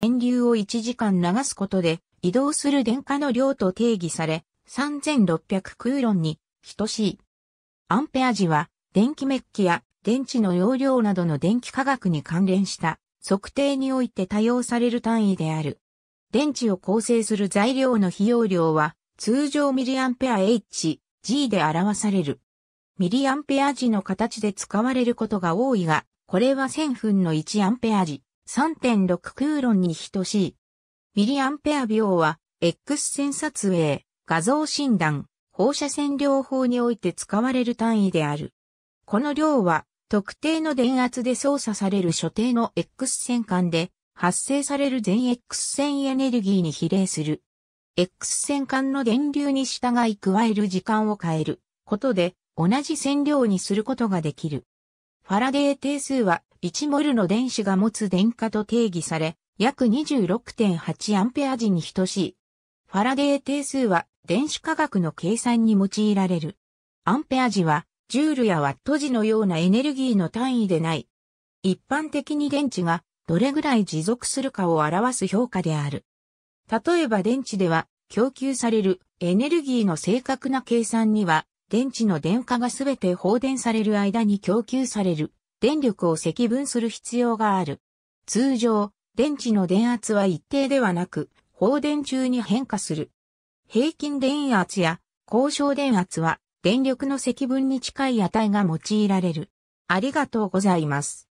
電流を1時間流すことで移動する電荷の量と定義され、3600クーロンに等しい。アンペア時は電気メッキや電池の容量などの電気化学に関連した測定において多用される単位である。電池を構成する材料の費用量は通常ミリアンペア H、G で表される。ミリアンペア時の形で使われることが多いが、これは1000分の1アンペア時。3.6クーロンに等しい。ミリアンペア秒は、X 線撮影、画像診断、放射線療法において使われる単位である。この量は、特定の電圧で操作される所定の X 線管で発生される全 X 線エネルギーに比例する。X 線管の電流に従い加える時間を変えることで同じ線量にすることができる。ファラデー定数は1モルの電子が持つ電荷と定義され、約26.8アンペア時に等しい。ファラデー定数は電子化学の計算に用いられる。アンペア時は、ジュールやワット時のようなエネルギーの単位でない。一般的に電池がどれぐらい持続するかを表す評価である。例えば電池では供給されるエネルギーの正確な計算には電池の電荷がすべて放電される間に供給される電力を積分する必要がある。通常、電池の電圧は一定ではなく、放電中に変化する。平均電圧や交渉電圧は電力の積分に近い値が用いられる。ありがとうございます。